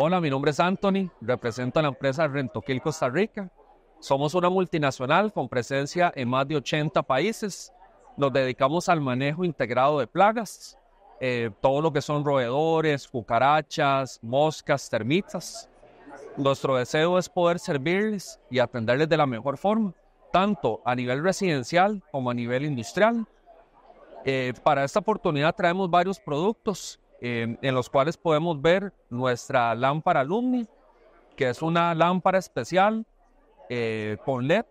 Hola, mi nombre es Anthony, represento a la empresa Rentoquil Costa Rica. Somos una multinacional con presencia en más de 80 países. Nos dedicamos al manejo integrado de plagas, eh, todo lo que son roedores, cucarachas, moscas, termitas. Nuestro deseo es poder servirles y atenderles de la mejor forma, tanto a nivel residencial como a nivel industrial. Eh, para esta oportunidad traemos varios productos en los cuales podemos ver nuestra lámpara Lumni, que es una lámpara especial eh, con LED.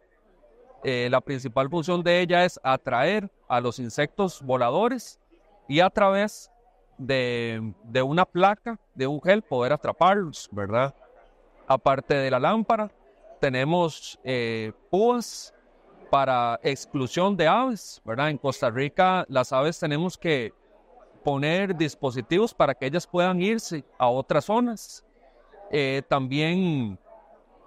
Eh, la principal función de ella es atraer a los insectos voladores y a través de, una placa, de un gel, poder atraparlos, ¿verdad? Aparte de la lámpara, tenemos eh, púas para exclusión de aves, ¿verdad? En Costa Rica las aves tenemos que poner dispositivos para que ellas puedan irse a otras zonas. Eh, también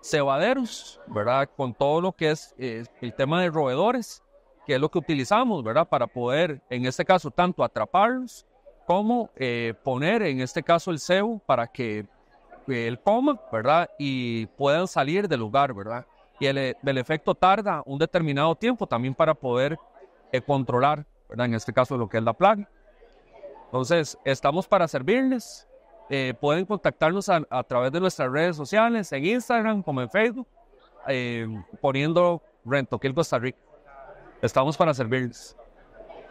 cebaderos, ¿verdad? Con todo lo que es eh, el tema de roedores, que es lo que utilizamos, ¿verdad? Para poder, en este caso, tanto atraparlos como eh, poner, en este caso, el cebo para que el coma, ¿verdad? Y puedan salir del lugar, ¿verdad? Y el, el efecto tarda un determinado tiempo también para poder controlar, ¿verdad? En este caso, lo que es la plaga. Entonces, estamos para servirles. Eh, pueden contactarnos a, través de nuestras redes sociales, en Instagram como en Facebook, eh, poniendo Rentoquil Costa Rica. Estamos para servirles.